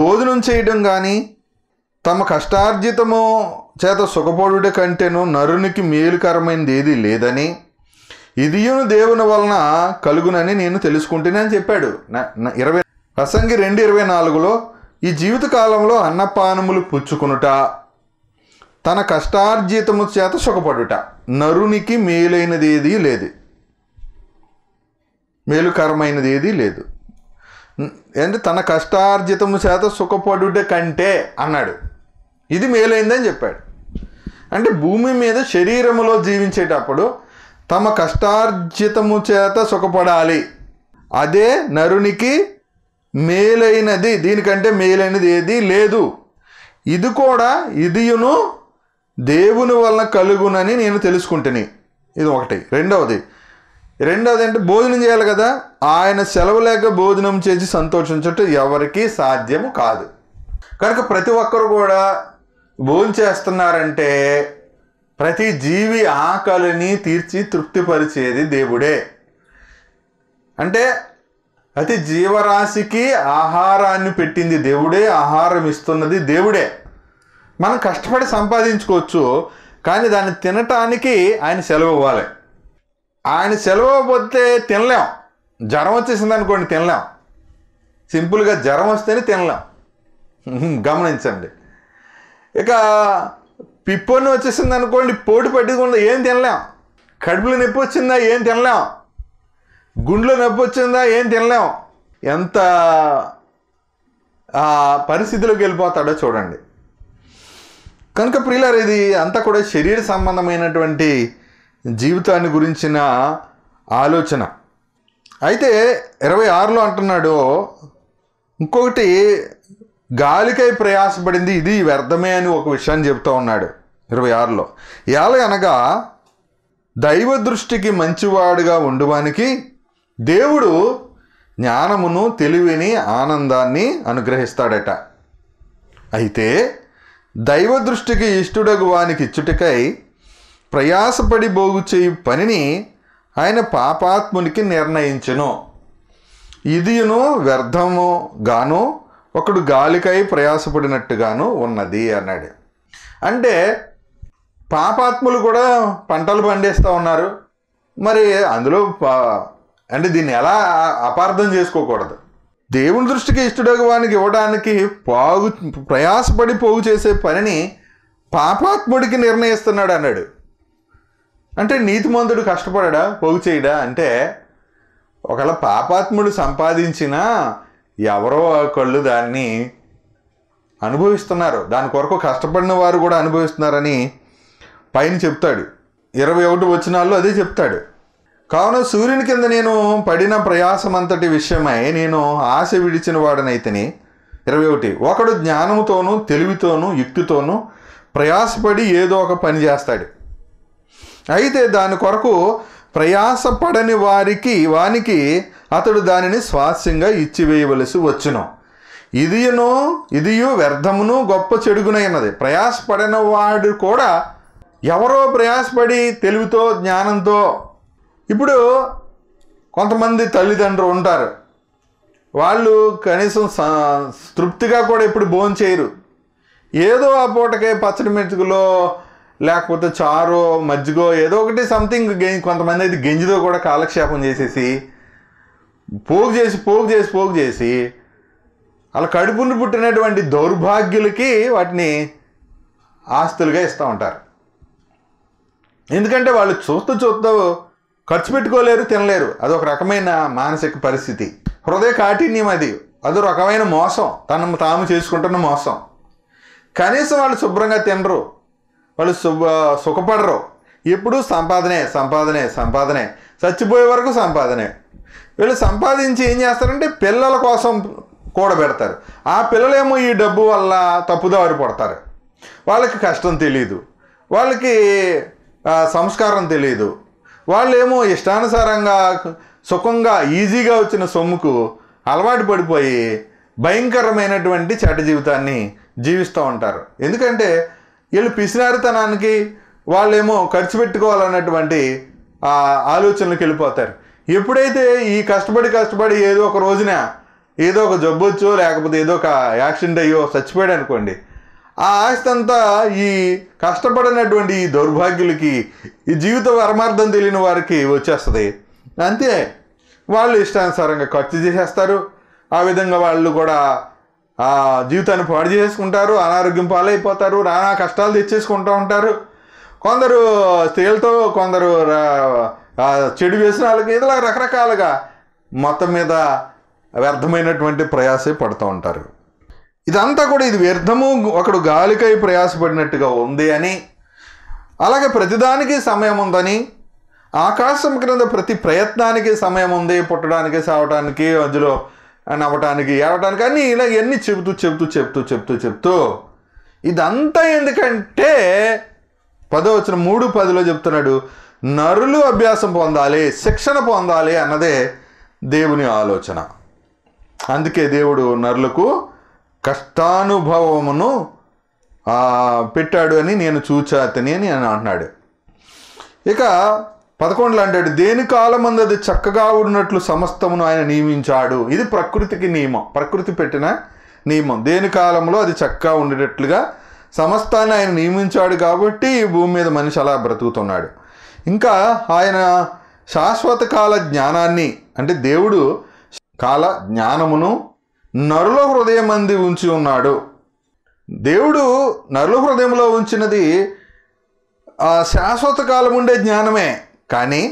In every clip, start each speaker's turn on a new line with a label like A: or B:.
A: భోజనం చేయడం కానీ తమ కష్టార్జితము చేత సుఖపడుట కంటేను నరునికి మేలుకరమైనది ఏది లేదని ఇదియును దేవుని వలన కలుగునని నేను అని చెప్పాడు ఇరవై ప్రసంగి రెండు ఇరవై నాలుగులో ఈ జీవితకాలంలో అన్నపానములు పుచ్చుకునుట తన కష్టార్జితము చేత సుఖపడుట నరునికి మేలైనది ఏది లేదు మేలుకరమైనది ఏది లేదు అంటే తన కష్టార్జితము చేత సుఖపడుట కంటే అన్నాడు ఇది మేలైందని చెప్పాడు అంటే భూమి మీద శరీరములో జీవించేటప్పుడు తమ కష్టార్జితము చేత సుఖపడాలి అదే నరునికి మేలైనది దీనికంటే మేలైనది ఏది లేదు ఇది కూడా ఇదియును దేవుని వలన కలుగునని నేను తెలుసుకుంటుని ఇది ఒకటి రెండవది రెండోది అంటే భోజనం చేయాలి కదా ఆయన సెలవు లేక భోజనం చేసి సంతోషించటం ఎవరికీ సాధ్యము కాదు కనుక ప్రతి ఒక్కరు కూడా భోజనం చేస్తున్నారంటే ప్రతి జీవి ఆకలిని తీర్చి తృప్తిపరిచేది దేవుడే అంటే ప్రతి జీవరాశికి ఆహారాన్ని పెట్టింది దేవుడే ఆహారం ఇస్తున్నది దేవుడే మనం కష్టపడి సంపాదించుకోవచ్చు కానీ దాన్ని తినటానికి ఆయన సెలవు ఇవ్వాలి ఆయన సెలవు పోతే తినలేం జ్వరం వచ్చేసింది అనుకోండి తినలేం సింపుల్గా జ్వరం వస్తేనే తినలేం గమనించండి ఇక పిప్పొని వచ్చేసింది అనుకోండి పోటు పట్టుకుండా ఏం తినలేం కడుపులో నొప్పి వచ్చిందా ఏం తినలేం గుండెలో నొప్పి వచ్చిందా ఏం తినలేం ఎంత పరిస్థితిలోకి వెళ్ళిపోతాడో చూడండి కనుక ప్రియులారు ఇది అంతా కూడా శరీర సంబంధమైనటువంటి జీవితాన్ని గురించిన ఆలోచన అయితే ఇరవై ఆరులో అంటున్నాడు ఇంకొకటి గాలికై ప్రయాసపడింది ఇది వ్యర్థమే అని ఒక విషయాన్ని చెప్తూ ఉన్నాడు ఇరవై ఆరులో ఎలాగనగా దైవ దృష్టికి మంచివాడుగా ఉండవానికి దేవుడు జ్ఞానమును తెలివిని ఆనందాన్ని అనుగ్రహిస్తాడట అయితే దైవ దృష్టికి ఇష్టడగు వానికి ఇచ్చుటికై ప్రయాసపడి బోగు చేయు పనిని ఆయన పాపాత్మునికి నిర్ణయించెను ఇదియును వ్యర్థము గాను ఒకడు గాలికై ప్రయాసపడినట్టుగాను ఉన్నది అన్నాడు అంటే పాపాత్ములు కూడా పంటలు పండేస్తూ ఉన్నారు మరి అందులో అంటే దీన్ని ఎలా అపార్థం చేసుకోకూడదు దేవుని దృష్టికి ఇష్టడగు వానికి ఇవ్వడానికి పాగు ప్రయాసపడి పోగు చేసే పనిని పాపాత్ముడికి నిర్ణయిస్తున్నాడు అన్నాడు అంటే నీతిమంతుడు కష్టపడా పోగు చేయడా అంటే ఒకవేళ పాపాత్ముడు సంపాదించినా ఎవరో ఒకళ్ళు దాన్ని అనుభవిస్తున్నారు దాని కొరకు కష్టపడిన వారు కూడా అనుభవిస్తున్నారని పైన చెప్తాడు ఇరవై ఒకటి వచ్చినాళ్ళు అదే చెప్తాడు కావున సూర్యుని కింద నేను పడిన ప్రయాసం అంతటి విషయమై నేను ఆశ విడిచిన వాడనైతని ఇరవై ఒకటి ఒకడు జ్ఞానంతోనూ తెలివితోనూ యుక్తితోనూ ప్రయాసపడి ఏదో ఒక పని చేస్తాడు అయితే దాని కొరకు ప్రయాసపడని వారికి వానికి అతడు దానిని స్వాస్యంగా ఇచ్చివేయవలసి వచ్చును ఇదియును ఇదియు వ్యర్థమును గొప్ప చెడుగునైనది ప్రయాసపడిన వాడు కూడా ఎవరో ప్రయాసపడి తెలివితో జ్ఞానంతో ఇప్పుడు కొంతమంది తల్లిదండ్రులు ఉంటారు వాళ్ళు కనీసం తృప్తిగా కూడా ఇప్పుడు భోంచేయరు ఏదో ఆ పూటకే పచ్చడి మెతుకులో లేకపోతే చారో మజ్జిగో ఏదో ఒకటి సంథింగ్ కొంతమంది అయితే గెంజిదో కూడా కాలక్షేపం చేసేసి పోగు చేసి పోగు చేసి పోగు చేసి అలా కడుపును పుట్టినటువంటి దౌర్భాగ్యులకి వాటిని ఆస్తులుగా ఇస్తూ ఉంటారు ఎందుకంటే వాళ్ళు చూస్తూ చూస్తూ ఖర్చు పెట్టుకోలేరు తినలేరు అది ఒక రకమైన మానసిక పరిస్థితి హృదయ కాఠిన్యం అది అది రకమైన మోసం తను తాము చేసుకుంటున్న మోసం కనీసం వాళ్ళు శుభ్రంగా తినరు వాళ్ళు సు సుఖపడరు ఎప్పుడు సంపాదనే సంపాదనే సంపాదనే చచ్చిపోయే వరకు సంపాదనే వీళ్ళు సంపాదించి ఏం చేస్తారంటే పిల్లల కోసం కూడబెడతారు ఆ పిల్లలేమో ఈ డబ్బు వల్ల తప్పుదారి పడతారు వాళ్ళకి కష్టం తెలియదు వాళ్ళకి సంస్కారం తెలియదు వాళ్ళేమో ఇష్టానుసారంగా సుఖంగా ఈజీగా వచ్చిన సొమ్ముకు అలవాటు పడిపోయి భయంకరమైనటువంటి చెడ్డ జీవితాన్ని జీవిస్తూ ఉంటారు ఎందుకంటే వీళ్ళు పిసినారితనానికి వాళ్ళేమో ఖర్చు పెట్టుకోవాలన్నటువంటి ఆలోచనలకు వెళ్ళిపోతారు ఎప్పుడైతే ఈ కష్టపడి కష్టపడి ఏదో ఒక రోజున ఏదో ఒక జబ్బు వచ్చో లేకపోతే ఏదో ఒక యాక్సిడెంట్ అయ్యో చచ్చిపోయాడు అనుకోండి ఆ ఆస్తి అంతా ఈ కష్టపడినటువంటి ఈ దౌర్భాగ్యులకి ఈ జీవిత పరమార్థం తెలియని వారికి వచ్చేస్తుంది అంతే వాళ్ళు ఇష్టానుసారంగా ఖర్చు చేసేస్తారు ఆ విధంగా వాళ్ళు కూడా ఆ జీవితాన్ని పాడు చేసుకుంటారు అనారోగ్యం పాలైపోతారు నానా కష్టాలు తెచ్చేసుకుంటూ ఉంటారు కొందరు స్త్రీలతో కొందరు చెడు వేసిన వాళ్ళకి ఇలా రకరకాలుగా మొత్తం మీద వ్యర్థమైనటువంటి ప్రయాసే పడుతూ ఉంటారు ఇదంతా కూడా ఇది వ్యర్థము ఒకడు గాలికై ప్రయాసపడినట్టుగా ఉంది అని అలాగే ప్రతిదానికి సమయం ఉందని ఆకాశం క్రింద ప్రతి ప్రయత్నానికి సమయం ఉంది పుట్టడానికి సావడానికి మధ్యలో అని అవ్వటానికి ఏడవటానికి అని ఇలా ఇవన్నీ చెబుతూ చెబుతూ చెబుతూ చెబుతూ చెబుతూ ఇదంతా ఎందుకంటే పదో వచ్చిన మూడు పదిలో చెప్తున్నాడు నరులు అభ్యాసం పొందాలి శిక్షణ పొందాలి అన్నదే దేవుని ఆలోచన అందుకే దేవుడు నరులకు కష్టానుభవమును పెట్టాడు అని నేను చూచాతని అని అంటున్నాడు ఇక పదకొండులో అంటాడు దేని కాలం అందు అది చక్కగా ఉన్నట్లు సమస్తమును ఆయన నియమించాడు ఇది ప్రకృతికి నియమం ప్రకృతి పెట్టిన నియమం దేని కాలంలో అది చక్కగా ఉండేటట్లుగా సమస్తాన్ని ఆయన నియమించాడు కాబట్టి ఈ భూమి మీద మనిషి అలా బ్రతుకుతున్నాడు ఇంకా ఆయన శాశ్వత కాల జ్ఞానాన్ని అంటే దేవుడు కాల జ్ఞానమును నరుల హృదయమంది ఉంచి ఉన్నాడు దేవుడు నరుల హృదయంలో ఉంచినది శాశ్వత కాలం ఉండే జ్ఞానమే కానీ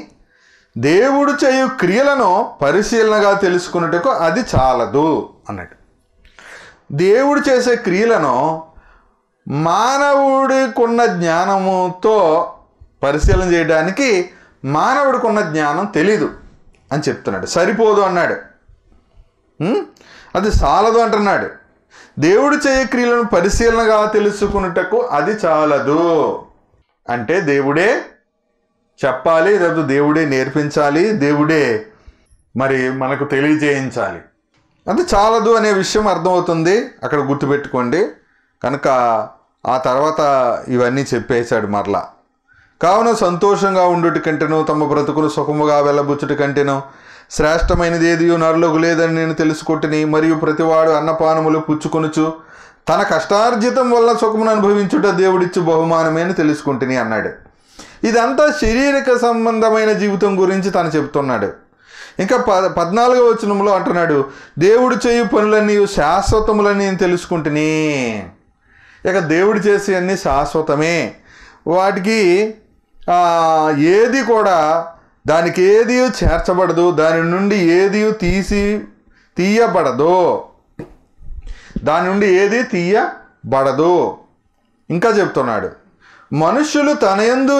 A: దేవుడు చేయు క్రియలను పరిశీలనగా తెలుసుకున్నట్టుకు అది చాలదు అన్నట్టు దేవుడు చేసే క్రియలను మానవుడికున్న జ్ఞానముతో పరిశీలన చేయడానికి మానవుడికున్న జ్ఞానం తెలీదు అని చెప్తున్నాడు సరిపోదు అన్నాడు అది చాలదు అంటున్నాడు దేవుడు చేయ క్రియలను పరిశీలనగా తెలుసుకున్నట్టుకు అది చాలదు అంటే దేవుడే చెప్పాలి లేదా దేవుడే నేర్పించాలి దేవుడే మరి మనకు తెలియజేయించాలి అంటే చాలదు అనే విషయం అర్థమవుతుంది అక్కడ గుర్తుపెట్టుకోండి కనుక ఆ తర్వాత ఇవన్నీ చెప్పేశాడు మరలా కావున సంతోషంగా ఉండుటి కంటేనో తమ బ్రతుకును సుఖముగా వెళ్ళబుచ్చుటి కంటేనో శ్రేష్టమైనది ఏది నరులకు లేదని నేను తెలుసుకుంటుని మరియు ప్రతివాడు అన్నపానములు పుచ్చుకొనుచు తన కష్టార్జితం వల్ల సుఖమును అనుభవించుట దేవుడిచ్చు బహుమానమే అని తెలుసుకుంటుని అన్నాడు ఇదంతా శారీరక సంబంధమైన జీవితం గురించి తను చెబుతున్నాడు ఇంకా ప పద్నాలుగో వచనంలో అంటున్నాడు దేవుడు చేయు పనులన్నీ శాశ్వతములని నేను తెలుసుకుంటుని ఇక దేవుడు చేసే అన్ని శాశ్వతమే వాటికి ఏది కూడా దానికి ఏది చేర్చబడదు దాని నుండి ఏది తీసి తీయబడదు దాని నుండి ఏది తీయబడదు ఇంకా చెప్తున్నాడు తన తనయందు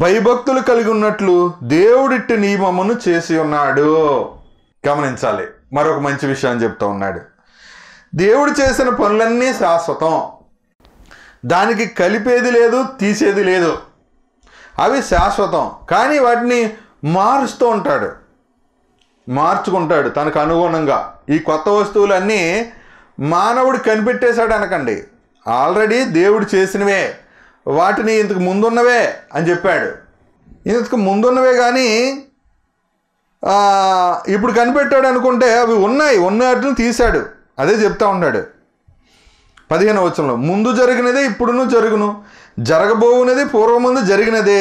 A: భయభక్తులు కలిగి ఉన్నట్లు దేవుడిట్టి నియమమును చేసి ఉన్నాడు గమనించాలి మరొక మంచి విషయాన్ని చెప్తా ఉన్నాడు దేవుడు చేసిన పనులన్నీ శాశ్వతం దానికి కలిపేది లేదు తీసేది లేదు అవి శాశ్వతం కానీ వాటిని మారుస్తూ ఉంటాడు మార్చుకుంటాడు తనకు అనుగుణంగా ఈ కొత్త వస్తువులన్నీ మానవుడు కనిపెట్టేశాడు అనకండి ఆల్రెడీ దేవుడు చేసినవే వాటిని ఇంతకు ముందున్నవే అని చెప్పాడు ఇంతకు ముందున్నవే కానీ ఇప్పుడు కనిపెట్టాడు అనుకుంటే అవి ఉన్నాయి వాటిని తీశాడు అదే చెప్తా ఉన్నాడు పదిహేను వచ్చంలో ముందు జరిగినదే ఇప్పుడును జరుగును జరగబోవునది పూర్వముందు జరిగినదే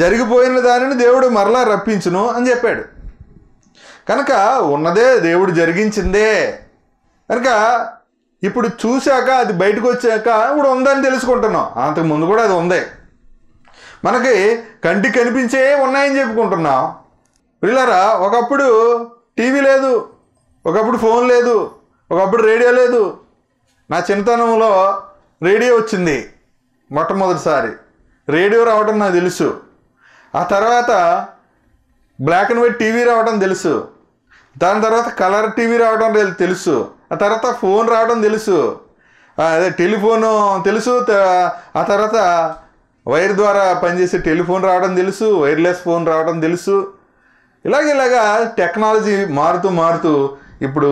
A: జరిగిపోయిన దానిని దేవుడు మరలా రప్పించును అని చెప్పాడు కనుక ఉన్నదే దేవుడు జరిగించిందే కనుక ఇప్పుడు చూశాక అది బయటకు వచ్చాక ఇప్పుడు ఉందని తెలుసుకుంటున్నాం అంతకు ముందు కూడా అది ఉంది మనకి కంటికి కనిపించే ఉన్నాయని చెప్పుకుంటున్నాం వీళ్ళారా ఒకప్పుడు టీవీ లేదు ఒకప్పుడు ఫోన్ లేదు ఒకప్పుడు రేడియో లేదు నా చిన్నతనంలో రేడియో వచ్చింది మొట్టమొదటిసారి రేడియో రావటం నాకు తెలుసు ఆ తర్వాత బ్లాక్ అండ్ వైట్ టీవీ రావడం తెలుసు దాని తర్వాత కలర్ టీవీ రావడం తెలుసు ఆ తర్వాత ఫోన్ రావడం తెలుసు అదే టెలిఫోను తెలుసు ఆ తర్వాత వైర్ ద్వారా పనిచేసే టెలిఫోన్ రావడం తెలుసు వైర్లెస్ ఫోన్ రావడం తెలుసు ఇలాగ ఇలాగా టెక్నాలజీ మారుతూ మారుతూ ఇప్పుడు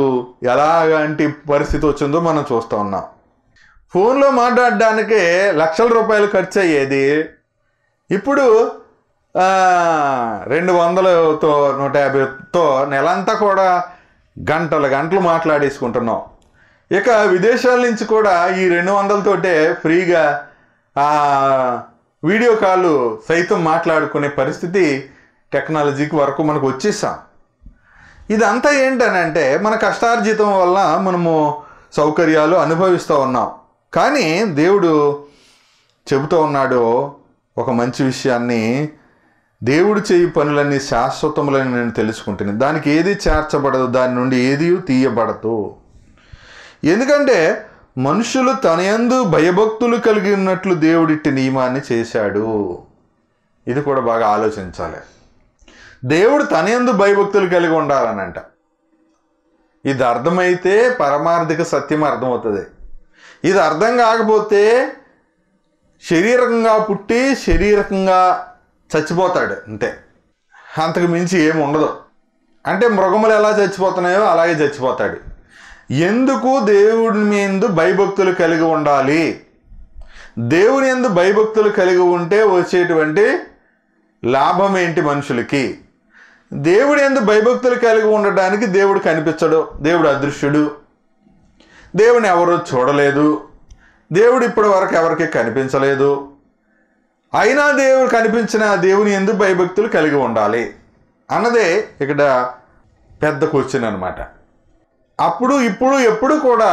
A: ఎలాంటి పరిస్థితి వచ్చిందో మనం చూస్తూ ఉన్నాం ఫోన్లో మాట్లాడడానికి లక్షల రూపాయలు ఖర్చు అయ్యేది ఇప్పుడు రెండు వందలతో నూట యాభైతో నెలంతా కూడా గంటల గంటలు మాట్లాడేసుకుంటున్నాం ఇక విదేశాల నుంచి కూడా ఈ రెండు వందలతోటే ఫ్రీగా వీడియో కాళ్ళు సైతం మాట్లాడుకునే పరిస్థితి టెక్నాలజీకి వరకు మనకు వచ్చేసాం ఇదంతా ఏంటనంటే మన కష్టార్జితం వల్ల మనము సౌకర్యాలు అనుభవిస్తూ ఉన్నాం కానీ దేవుడు చెబుతూ ఉన్నాడు ఒక మంచి విషయాన్ని దేవుడు చేయి పనులన్నీ శాశ్వతములని నేను తెలుసుకుంటుంది దానికి ఏది చేర్చబడదు దాని నుండి ఏది తీయబడదు ఎందుకంటే మనుషులు తనయందు భయభక్తులు కలిగి ఉన్నట్లు దేవుడిట్టి నియమాన్ని చేశాడు ఇది కూడా బాగా ఆలోచించాలి దేవుడు తనయందు భయభక్తులు కలిగి ఉండాలనంట ఇది అర్థమైతే పరమార్థిక సత్యం అర్థమవుతుంది ఇది అర్థం కాకపోతే శరీరకంగా పుట్టి శరీరకంగా చచ్చిపోతాడు అంతే అంతకు మించి ఏమి ఉండదు అంటే మృగములు ఎలా చచ్చిపోతున్నాయో అలాగే చచ్చిపోతాడు ఎందుకు దేవుడి మీద భయభక్తులు కలిగి ఉండాలి దేవుని ఎందు భయభక్తులు కలిగి ఉంటే వచ్చేటువంటి లాభం ఏంటి మనుషులకి దేవుడి ఎందు భయభక్తులు కలిగి ఉండడానికి దేవుడు కనిపించడు దేవుడు అదృశ్యుడు దేవుని ఎవరు చూడలేదు దేవుడు ఇప్పటి వరకు ఎవరికి కనిపించలేదు అయినా దేవుడు కనిపించిన దేవుని ఎందుకు భయభక్తులు కలిగి ఉండాలి అన్నదే ఇక్కడ పెద్ద క్వశ్చన్ అనమాట అప్పుడు ఇప్పుడు ఎప్పుడు కూడా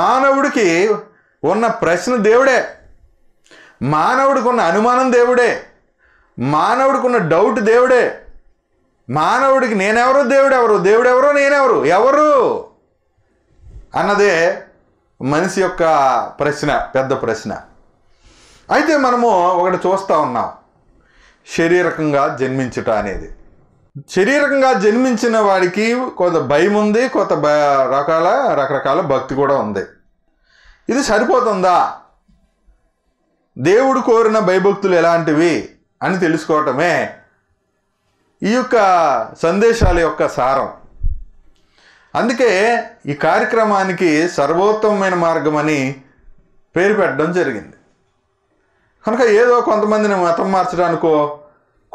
A: మానవుడికి ఉన్న ప్రశ్న దేవుడే మానవుడికి ఉన్న అనుమానం దేవుడే మానవుడికి ఉన్న డౌట్ దేవుడే మానవుడికి నేనెవరు దేవుడెవరు దేవుడెవరో నేనెవరు ఎవరు అన్నదే మనిషి యొక్క ప్రశ్న పెద్ద ప్రశ్న అయితే మనము ఒకటి చూస్తూ ఉన్నాం శరీరకంగా జన్మించట అనేది శరీరకంగా జన్మించిన వాడికి కొంత భయం ఉంది కొంత భ రకాల రకరకాల భక్తి కూడా ఉంది ఇది సరిపోతుందా దేవుడు కోరిన భయభక్తులు ఎలాంటివి అని తెలుసుకోవటమే ఈ యొక్క సందేశాల యొక్క సారం అందుకే ఈ కార్యక్రమానికి సర్వోత్తమైన మార్గం అని పేరు పెట్టడం జరిగింది కనుక ఏదో కొంతమందిని మతం మార్చడానికో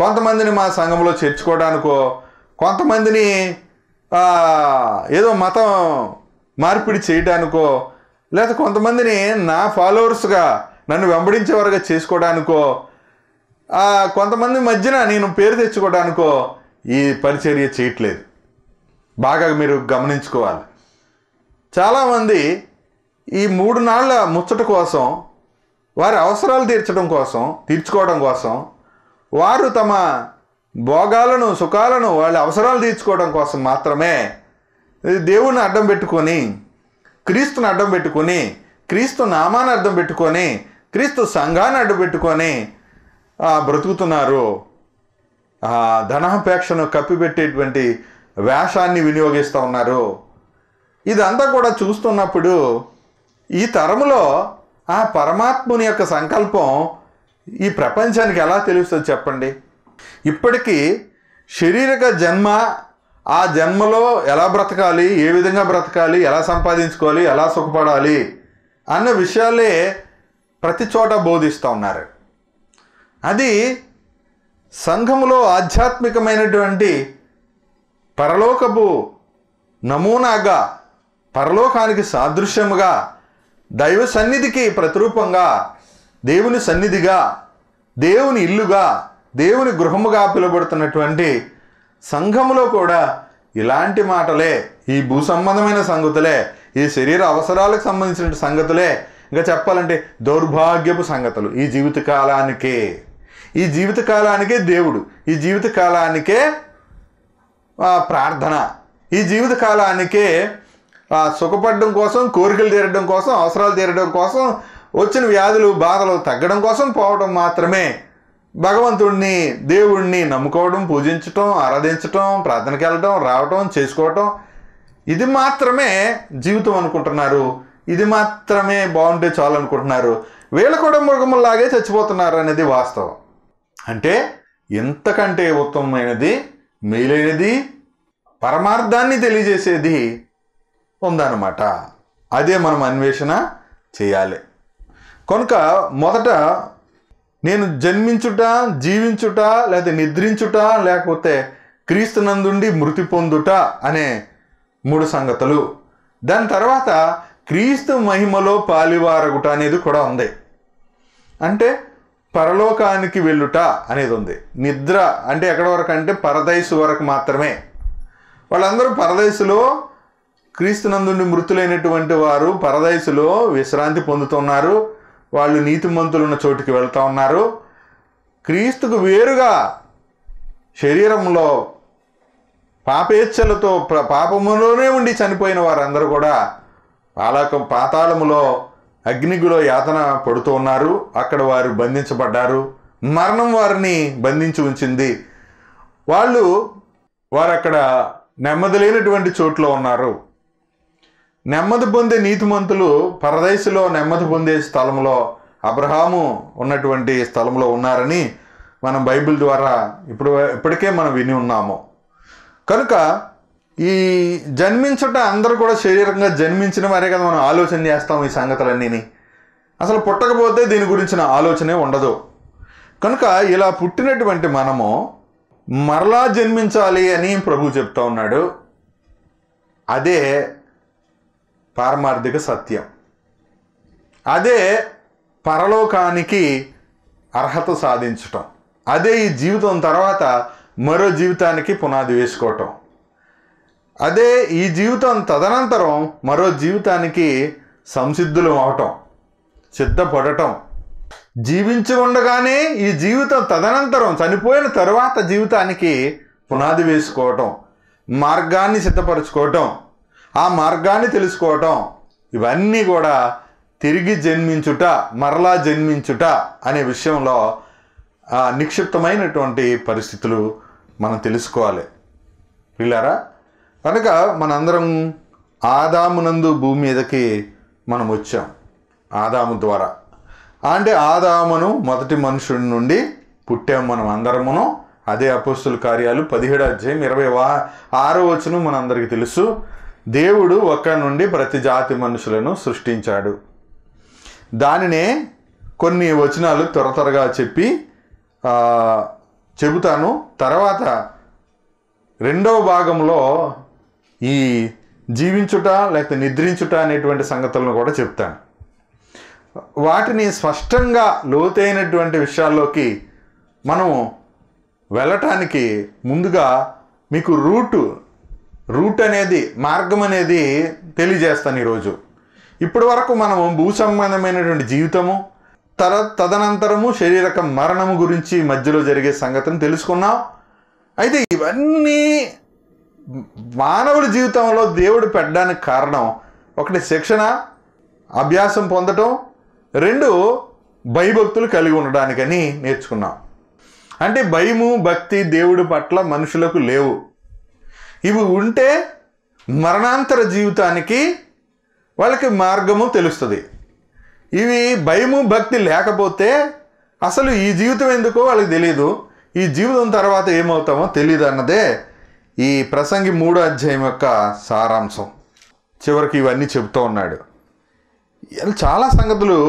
A: కొంతమందిని మా సంఘంలో చేర్చుకోవడానికో కొంతమందిని ఏదో మతం మార్పిడి చేయడానికో లేదా కొంతమందిని నా ఫాలోవర్స్గా నన్ను వెంబడించేవారుగా చేసుకోవడానికో కొంతమంది మధ్యన నేను పేరు తెచ్చుకోవడానికో ఈ పరిచర్య చేయట్లేదు బాగా మీరు గమనించుకోవాలి చాలామంది ఈ మూడు నాళ్ళ ముచ్చట కోసం వారి అవసరాలు తీర్చడం కోసం తీర్చుకోవడం కోసం వారు తమ భోగాలను సుఖాలను వాళ్ళ అవసరాలు తీర్చుకోవడం కోసం మాత్రమే దేవుణ్ణి అడ్డం పెట్టుకొని క్రీస్తుని అడ్డం పెట్టుకొని క్రీస్తు నామాన్ని అర్థం పెట్టుకొని క్రీస్తు సంఘాన్ని అడ్డు పెట్టుకొని బ్రతుకుతున్నారు ధనాపేక్షను కప్పిపెట్టేటువంటి వేషాన్ని వినియోగిస్తూ ఉన్నారు ఇదంతా కూడా చూస్తున్నప్పుడు ఈ తరములో ఆ పరమాత్ముని యొక్క సంకల్పం ఈ ప్రపంచానికి ఎలా తెలుస్తుంది చెప్పండి ఇప్పటికీ శరీరక జన్మ ఆ జన్మలో ఎలా బ్రతకాలి ఏ విధంగా బ్రతకాలి ఎలా సంపాదించుకోవాలి ఎలా సుఖపడాలి అన్న విషయాలే ప్రతి చోట బోధిస్తూ ఉన్నారు అది సంఘములో ఆధ్యాత్మికమైనటువంటి పరలోకపు నమూనాగా పరలోకానికి సాదృశ్యముగా దైవ సన్నిధికి ప్రతిరూపంగా దేవుని సన్నిధిగా దేవుని ఇల్లుగా దేవుని గృహముగా పిలువబడుతున్నటువంటి సంఘములో కూడా ఇలాంటి మాటలే ఈ భూ సంబంధమైన సంగతులే ఈ శరీర అవసరాలకు సంబంధించిన సంగతులే ఇంకా చెప్పాలంటే దౌర్భాగ్యపు సంగతులు ఈ జీవితకాలానికే ఈ జీవితకాలానికే దేవుడు ఈ జీవితకాలానికే ప్రార్థన ఈ జీవితకాలానికే సుఖపడడం కోసం కోరికలు తీరడం కోసం అవసరాలు తీరడం కోసం వచ్చిన వ్యాధులు బాధలు తగ్గడం కోసం పోవడం మాత్రమే భగవంతుడిని దేవుణ్ణి నమ్ముకోవడం పూజించటం ఆరాధించటం ప్రార్థనకి వెళ్ళడం రావటం చేసుకోవటం ఇది మాత్రమే జీవితం అనుకుంటున్నారు ఇది మాత్రమే బాగుంటే చాలు అనుకుంటున్నారు వీళ్ళ కూడా మృగములాగే చచ్చిపోతున్నారు అనేది వాస్తవం అంటే ఎంతకంటే ఉత్తమమైనది మేలైనది పరమార్థాన్ని తెలియజేసేది ఉందన్నమాట అదే మనం అన్వేషణ చేయాలి కనుక మొదట నేను జన్మించుట జీవించుట లేదా నిద్రించుట లేకపోతే నందుండి మృతి పొందుట అనే మూడు సంగతులు దాని తర్వాత క్రీస్తు మహిమలో పాలివారగుట అనేది కూడా ఉంది అంటే పరలోకానికి వెళ్ళుట అనేది ఉంది నిద్ర అంటే ఎక్కడ వరకు అంటే పరదయసు వరకు మాత్రమే వాళ్ళందరూ పరదయసులో క్రీస్తునందుండి మృతులైనటువంటి వారు పరదయసులో విశ్రాంతి పొందుతున్నారు వాళ్ళు ఉన్న చోటుకి వెళ్తూ ఉన్నారు క్రీస్తుకు వేరుగా శరీరంలో పాపేచ్ఛలతో పాపములోనే ఉండి చనిపోయిన వారందరూ కూడా పాలక పాతాళములో అగ్నిగులో యాతన పడుతూ ఉన్నారు అక్కడ వారు బంధించబడ్డారు మరణం వారిని బంధించి ఉంచింది వాళ్ళు వారు అక్కడ నెమ్మది లేనటువంటి చోట్లో ఉన్నారు నెమ్మది పొందే నీతిమంతులు పరదేశిలో నెమ్మది పొందే స్థలంలో అబ్రహాము ఉన్నటువంటి స్థలంలో ఉన్నారని మనం బైబిల్ ద్వారా ఇప్పుడు ఇప్పటికే మనం విని ఉన్నాము కనుక ఈ జన్మించుట అందరూ కూడా శరీరంగా జన్మించిన వారే కదా మనం ఆలోచన చేస్తాం ఈ సంగతులన్నీ అసలు పుట్టకపోతే దీని గురించిన ఆలోచనే ఉండదు కనుక ఇలా పుట్టినటువంటి మనము మరలా జన్మించాలి అని ప్రభు చెప్తా ఉన్నాడు అదే పారమార్థిక సత్యం అదే పరలోకానికి అర్హత సాధించటం అదే ఈ జీవితం తర్వాత మరో జీవితానికి పునాది వేసుకోవటం అదే ఈ జీవితం తదనంతరం మరో జీవితానికి సంసిద్ధులు అవటం సిద్ధపడటం జీవించి ఉండగానే ఈ జీవితం తదనంతరం చనిపోయిన తర్వాత జీవితానికి పునాది వేసుకోవటం మార్గాన్ని సిద్ధపరచుకోవటం ఆ మార్గాన్ని తెలుసుకోవటం ఇవన్నీ కూడా తిరిగి జన్మించుట మరలా జన్మించుట అనే విషయంలో నిక్షిప్తమైనటువంటి పరిస్థితులు మనం తెలుసుకోవాలి వీళ్ళారా కనుక మనందరం ఆదామునందు భూమి మీదకి మనం వచ్చాం ఆదాము ద్వారా అంటే ఆదామును మొదటి మనుషుడి నుండి పుట్టాము మనం అందరమును అదే అపస్తుల కార్యాలు పదిహేడు అధ్యాయం ఇరవై వా ఆరో వచ్చును మనందరికీ తెలుసు దేవుడు ఒక్క నుండి ప్రతి జాతి మనుషులను సృష్టించాడు దానినే కొన్ని వచనాలు త్వర త్వరగా చెప్పి చెబుతాను తర్వాత రెండవ భాగంలో ఈ జీవించుట లేకపోతే నిద్రించుట అనేటువంటి సంగతులను కూడా చెప్తాను వాటిని స్పష్టంగా లోతైనటువంటి విషయాల్లోకి మనం వెళ్ళటానికి ముందుగా మీకు రూటు రూట్ అనేది మార్గం అనేది తెలియజేస్తాను ఈరోజు ఇప్పటి వరకు మనము భూ సంబంధమైనటువంటి జీవితము తర తదనంతరము శరీరక మరణము గురించి మధ్యలో జరిగే సంగతిని తెలుసుకున్నాం అయితే ఇవన్నీ మానవుడి జీవితంలో దేవుడు పెట్టడానికి కారణం ఒకటి శిక్షణ అభ్యాసం పొందటం రెండు భయభక్తులు కలిగి ఉండడానికని నేర్చుకున్నాం అంటే భయము భక్తి దేవుడి పట్ల మనుషులకు లేవు ఇవి ఉంటే మరణాంతర జీవితానికి వాళ్ళకి మార్గము తెలుస్తుంది ఇవి భయము భక్తి లేకపోతే అసలు ఈ జీవితం ఎందుకో వాళ్ళకి తెలియదు ఈ జీవితం తర్వాత ఏమవుతామో తెలియదు అన్నదే ఈ ప్రసంగి మూడో అధ్యాయం యొక్క సారాంశం చివరికి ఇవన్నీ చెప్తూ ఉన్నాడు చాలా సంగతులు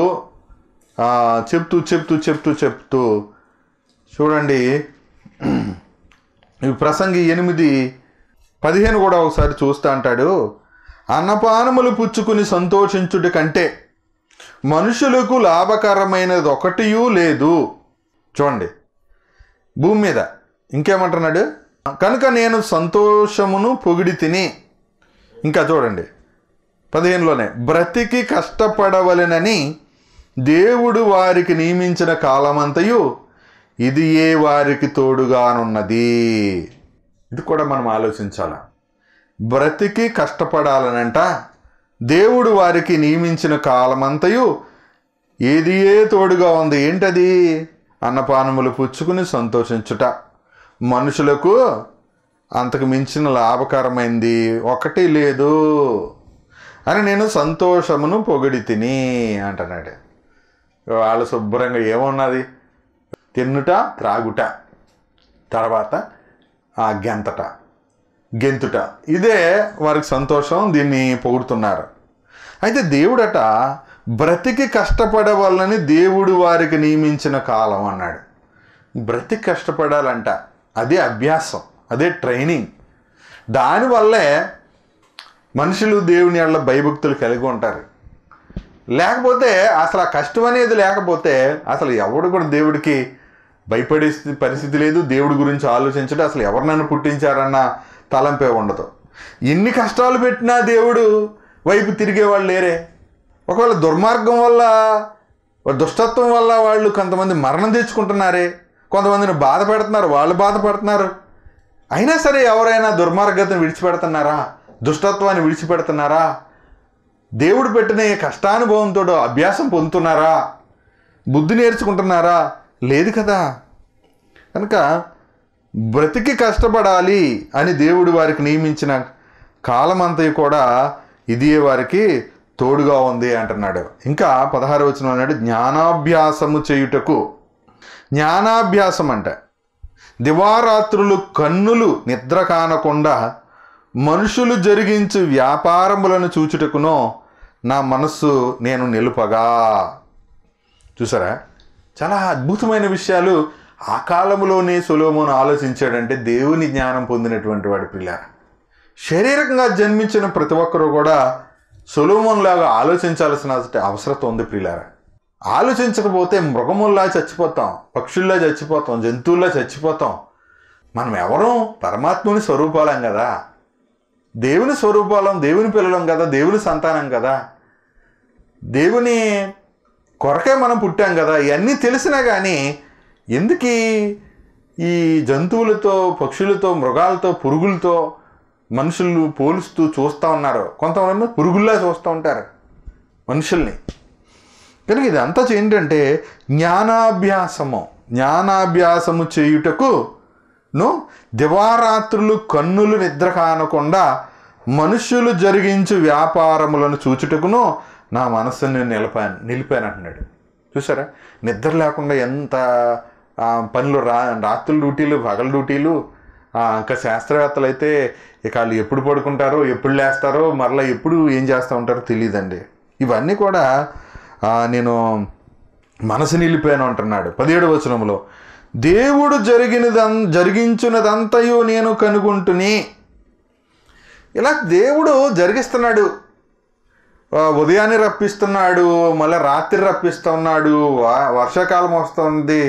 A: చెప్తూ చెప్తూ చెప్తూ చెప్తూ చూడండి ప్రసంగి ఎనిమిది పదిహేను కూడా ఒకసారి చూస్తా అంటాడు అన్నపానములు పుచ్చుకుని సంతోషించుట కంటే మనుషులకు లాభకరమైనది ఒకటియూ లేదు చూడండి భూమి మీద ఇంకేమంటున్నాడు కనుక నేను సంతోషమును పొగిడి తిని ఇంకా చూడండి పదిహేనులోనే బ్రతికి కష్టపడవలెనని దేవుడు వారికి నియమించిన కాలమంతయు ఇది ఏ వారికి తోడుగానున్నది ఇది కూడా మనం ఆలోచించాలి బ్రతికి కష్టపడాలనంట దేవుడు వారికి నియమించిన కాలమంతయు ఏది ఏ తోడుగా ఉంది ఏంటది అన్నపానములు పుచ్చుకుని సంతోషించుట మనుషులకు అంతకు మించిన లాభకరమైంది ఒకటి లేదు అని నేను సంతోషమును పొగిడి తిని అంటున్నాడు వాళ్ళు శుభ్రంగా ఏమున్నది తిన్నుట త్రాగుట తర్వాత ఆ గెంతట గెంతుట ఇదే వారికి సంతోషం దీన్ని పొగుడుతున్నారు అయితే దేవుడట బ్రతికి కష్టపడవాలని దేవుడు వారికి నియమించిన కాలం అన్నాడు బ్రతికి కష్టపడాలంట అదే అభ్యాసం అదే ట్రైనింగ్ దానివల్లే మనుషులు దేవుని వాళ్ళ భయభక్తులు కలిగి ఉంటారు లేకపోతే అసలు ఆ కష్టం అనేది లేకపోతే అసలు ఎవడు కూడా దేవుడికి భయపడే పరిస్థితి లేదు దేవుడి గురించి ఆలోచించడం అసలు ఎవరు నన్ను పుట్టించారన్న తలంపే ఉండదు ఎన్ని కష్టాలు పెట్టినా దేవుడు వైపు తిరిగేవాళ్ళు లేరే ఒకవేళ దుర్మార్గం వల్ల దుష్టత్వం వల్ల వాళ్ళు కొంతమంది మరణం తెచ్చుకుంటున్నారే కొంతమందిని బాధ పెడుతున్నారు వాళ్ళు బాధపడుతున్నారు అయినా సరే ఎవరైనా దుర్మార్గతను విడిచిపెడుతున్నారా దుష్టత్వాన్ని విడిచిపెడుతున్నారా దేవుడు పెట్టిన కష్టానుభవంతో అభ్యాసం పొందుతున్నారా బుద్ధి నేర్చుకుంటున్నారా లేదు కదా కనుక బ్రతికి కష్టపడాలి అని దేవుడు వారికి నియమించిన కాలమంతా కూడా ఇది వారికి తోడుగా ఉంది అంటున్నాడు ఇంకా పదహారు వచ్చిన అన్నాడు జ్ఞానాభ్యాసము చేయుటకు జ్ఞానాభ్యాసం అంట దివారాత్రులు కన్నులు నిద్ర కానకుండా మనుషులు జరిగించు వ్యాపారములను చూచుటకునో నా మనస్సు నేను నిలుపగా చూసారా చాలా అద్భుతమైన విషయాలు ఆ కాలంలోనే సులోమోను ఆలోచించాడంటే దేవుని జ్ఞానం పొందినటువంటి వాడు పిల్ల శారీరకంగా జన్మించిన ప్రతి ఒక్కరూ కూడా లాగా ఆలోచించాల్సిన అవసరం ఉంది పిల్ల ఆలోచించకపోతే మృగముల్లా చచ్చిపోతాం పక్షుల్లా చచ్చిపోతాం జంతువుల్లా చచ్చిపోతాం మనం ఎవరం పరమాత్ముని స్వరూపాలం కదా దేవుని స్వరూపాలం దేవుని పిల్లలం కదా దేవుని సంతానం కదా దేవుని కొరకే మనం పుట్టాం కదా ఇవన్నీ తెలిసినా కానీ ఎందుకు ఈ జంతువులతో పక్షులతో మృగాలతో పురుగులతో మనుషులు పోలుస్తూ చూస్తూ ఉన్నారు కొంతమంది పురుగుల్లా చూస్తూ ఉంటారు మనుషుల్ని కనుక ఇదంతా ఏంటంటే జ్ఞానాభ్యాసము జ్ఞానాభ్యాసము చేయుటకు ను దివారాత్రులు కన్నులు నిద్ర కానకుండా మనుష్యులు జరిగించు వ్యాపారములను చూచుటకును నా మనస్సుని నేను నిలపాను నిలిపాను అంటున్నాడు చూసారా నిద్ర లేకుండా ఎంత పనులు రా రాత్రుల డ్యూటీలు పగల డ్యూటీలు ఇంకా శాస్త్రవేత్తలు అయితే ఇక వాళ్ళు ఎప్పుడు పడుకుంటారో ఎప్పుడు లేస్తారో మరలా ఎప్పుడు ఏం చేస్తూ ఉంటారో తెలియదండి ఇవన్నీ కూడా నేను మనసు నిలిపాను అంటున్నాడు పదిహేడు వచనంలో దేవుడు జరిగినదం జరిగించున్నదంతయు నేను కనుగొంటుని ఇలా దేవుడు జరిగిస్తున్నాడు ఉదయాన్నే రప్పిస్తున్నాడు మళ్ళీ రాత్రి రప్పిస్తున్నాడు వర్షాకాలం వస్తుంది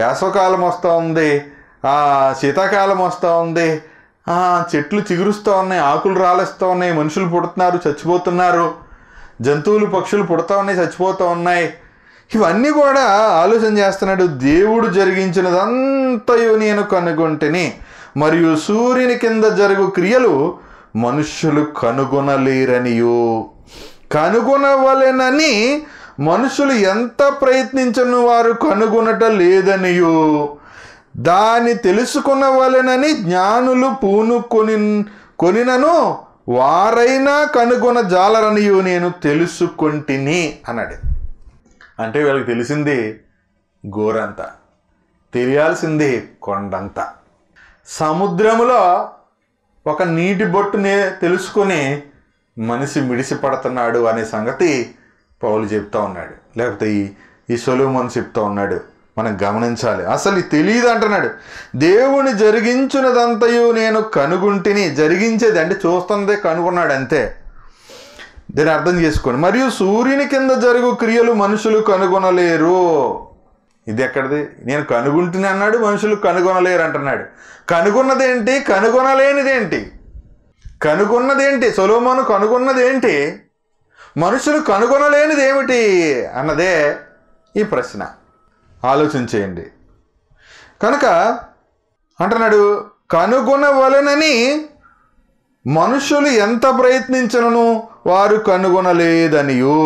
A: వేసవకాలం వస్తుంది శీతాకాలం వస్తుంది చెట్లు చిగురుస్తూ ఉన్నాయి ఆకులు రాలేస్తూ ఉన్నాయి మనుషులు పుడుతున్నారు చచ్చిపోతున్నారు జంతువులు పక్షులు పుడతా ఉన్నాయి చచ్చిపోతూ ఉన్నాయి ఇవన్నీ కూడా ఆలోచన చేస్తున్నాడు దేవుడు జరిగించినదంతయు నేను కనుగొంటిని మరియు సూర్యుని కింద జరుగు క్రియలు మనుష్యులు కనుగొనలేరనియో కనుగొనవలెనని మనుషులు ఎంత ప్రయత్నించను వారు కనుగొనట లేదనియు దాన్ని తెలుసుకునవలెనని జ్ఞానులు పూను కొని కొనినను వారైనా కనుగొన జాలరనియు నేను తెలుసుకుంటుని అన్నాడు అంటే వీళ్ళకి తెలిసింది గోరంత తెలియాల్సింది కొండంత సముద్రములో ఒక నీటి బొట్టునే తెలుసుకొని మనిషి మిడిసిపడుతున్నాడు అనే సంగతి పౌలు చెప్తా ఉన్నాడు లేకపోతే ఈ ఈ సొలోమోన్ చెప్తా ఉన్నాడు మనం గమనించాలి అసలు తెలియదు అంటున్నాడు దేవుని జరిగించినదంతయు నేను కనుగుంటిని జరిగించేది అంటే చూస్తుందే కనుగొన్నాడు అంతే దీన్ని అర్థం చేసుకోండి మరియు సూర్యుని కింద జరుగు క్రియలు మనుషులు కనుగొనలేరు ఇది ఎక్కడిది నేను కనుగుంటిని అన్నాడు మనుషులు కనుగొనలేరు అంటున్నాడు కనుగొన్నదేంటి కనుగొనలేనిదేంటి కనుగొన్నదేంటి సొలోమోను కనుగొన్నదేంటి మనుషులు కనుగొనలేనిది ఏమిటి అన్నదే ఈ ప్రశ్న ఆలోచించేయండి కనుక అంటున్నాడు కనుగొనవలనని మనుషులు ఎంత ప్రయత్నించను వారు కనుగొనలేదనియో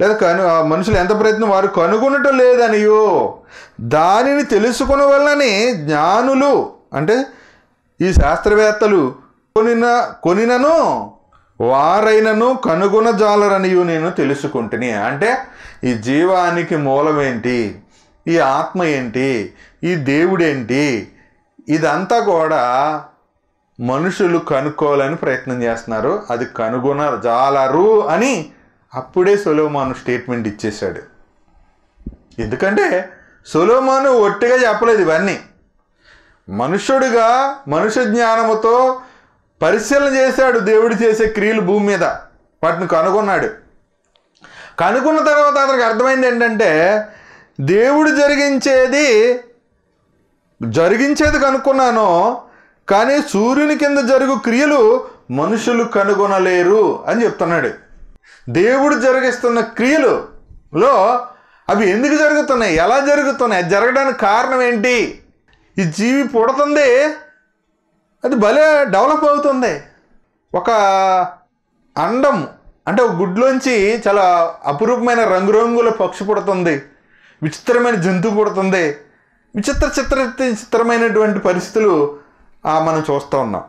A: లేదా కను మనుషులు ఎంత ప్రయత్నం వారు కనుగొనటం లేదనియో దానిని తెలుసుకున్న వల్లనే జ్ఞానులు అంటే ఈ శాస్త్రవేత్తలు కొనిన కొనినను వారైనను కనుగొన కనుగొనజాలరనియు నేను తెలుసుకుంటుని అంటే ఈ జీవానికి మూలమేంటి ఈ ఆత్మ ఏంటి ఈ దేవుడేంటి ఇదంతా కూడా మనుషులు కనుక్కోవాలని ప్రయత్నం చేస్తున్నారు అది కనుగొన జాలరు అని అప్పుడే సొలోమాను స్టేట్మెంట్ ఇచ్చేశాడు ఎందుకంటే సొలోమాను ఒట్టిగా చెప్పలేదు ఇవన్నీ మనుష్యుడిగా మనుష్య జ్ఞానముతో పరిశీలన చేశాడు దేవుడు చేసే క్రియలు భూమి మీద వాటిని కనుగొన్నాడు కనుక్కున్న తర్వాత అతనికి అర్థమైంది ఏంటంటే దేవుడు జరిగించేది జరిగించేది కనుక్కున్నాను కానీ సూర్యుని కింద జరుగు క్రియలు మనుషులు కనుగొనలేరు అని చెప్తున్నాడు దేవుడు జరిగిస్తున్న క్రియలులో అవి ఎందుకు జరుగుతున్నాయి ఎలా జరుగుతున్నాయి జరగడానికి కారణం ఏంటి ఈ జీవి పుడుతుంది అది భలే డెవలప్ అవుతుంది ఒక అండం అంటే ఒక గుడ్లోంచి చాలా అపురూపమైన రంగురంగుల పక్షి పుడుతుంది విచిత్రమైన జంతువు పుడుతుంది విచిత్ర చిత్ర చిత్రమైనటువంటి పరిస్థితులు మనం చూస్తూ ఉన్నాం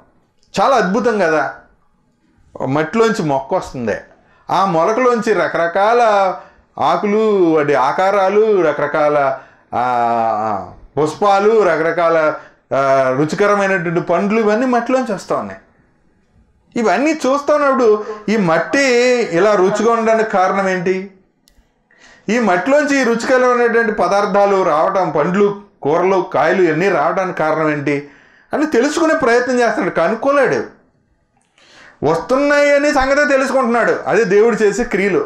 A: చాలా అద్భుతం కదా మట్టిలోంచి మొక్క వస్తుంది ఆ మొలకలోంచి రకరకాల ఆకులు వాటి ఆకారాలు రకరకాల పుష్పాలు రకరకాల రుచికరమైనటువంటి పండ్లు ఇవన్నీ మట్టిలోంచి వస్తూ ఉన్నాయి ఇవన్నీ చూస్తున్నప్పుడు ఈ మట్టి ఇలా రుచిగా ఉండడానికి కారణం ఏంటి ఈ మట్టిలోంచి ఈ రుచికరమైనటువంటి పదార్థాలు రావడం పండ్లు కూరలు కాయలు ఇవన్నీ రావడానికి కారణం ఏంటి అని తెలుసుకునే ప్రయత్నం చేస్తున్నాడు కనుక్కోలేడు వస్తున్నాయి అనే సంగతి తెలుసుకుంటున్నాడు అది దేవుడు చేసే క్రియలు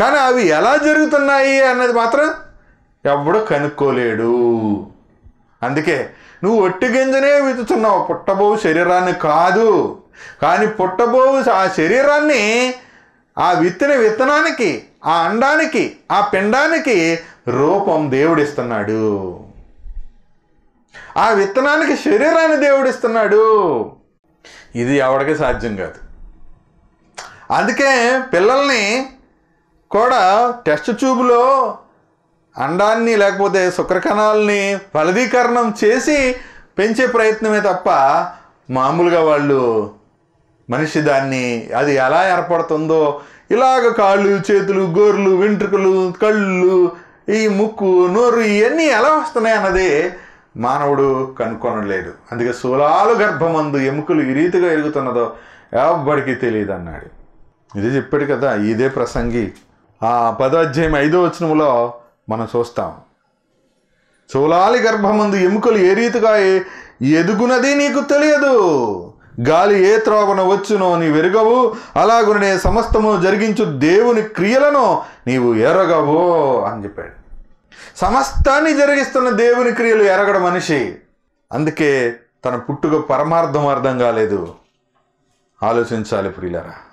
A: కానీ అవి ఎలా జరుగుతున్నాయి అన్నది మాత్రం ఎవడో కనుక్కోలేడు అందుకే నువ్వు ఒట్టి గింజనే వితుతున్నావు పుట్టబోవు శరీరాన్ని కాదు కానీ పుట్టబోవు ఆ శరీరాన్ని ఆ విత్తిన విత్తనానికి ఆ అండానికి ఆ పిండానికి రూపం దేవుడిస్తున్నాడు ఆ విత్తనానికి శరీరాన్ని దేవుడిస్తున్నాడు ఇది ఎవడికి సాధ్యం కాదు అందుకే పిల్లల్ని కూడా టెస్ట్ ట్యూబ్లో అండాన్ని లేకపోతే శుక్రకణాలని ఫలదీకరణం చేసి పెంచే ప్రయత్నమే తప్ప మామూలుగా వాళ్ళు మనిషి దాన్ని అది ఎలా ఏర్పడుతుందో ఇలాగ కాళ్ళు చేతులు గోర్లు వెంట్రుకలు కళ్ళు ఈ ముక్కు నోరు ఇవన్నీ ఎలా వస్తున్నాయి అన్నది మానవుడు కనుక్కొనలేడు అందుకే సూలాలు గర్భమందు ఎముకలు ఈ రీతిగా ఎరుగుతున్నదో ఎవ్వడికి తెలియదు అన్నాడు ఇదే చెప్పాడు కదా ఇదే ప్రసంగి ఆ పదాధ్యాయం ఐదో వచనంలో మనం చూస్తాం చూలాలి గర్భమందు ఎముకలు ఏ రీతిగా ఎదుగునది నీకు తెలియదు గాలి ఏ త్రోవన వచ్చునో నీ వెరగవు అలాగునే సమస్తము జరిగించు దేవుని క్రియలను నీవు ఎరగవు అని చెప్పాడు సమస్తాన్ని జరిగిస్తున్న దేవుని క్రియలు ఎరగడం మనిషి అందుకే తన పుట్టుక పరమార్థం అర్థం కాలేదు ఆలోచించాలి ప్రియులరా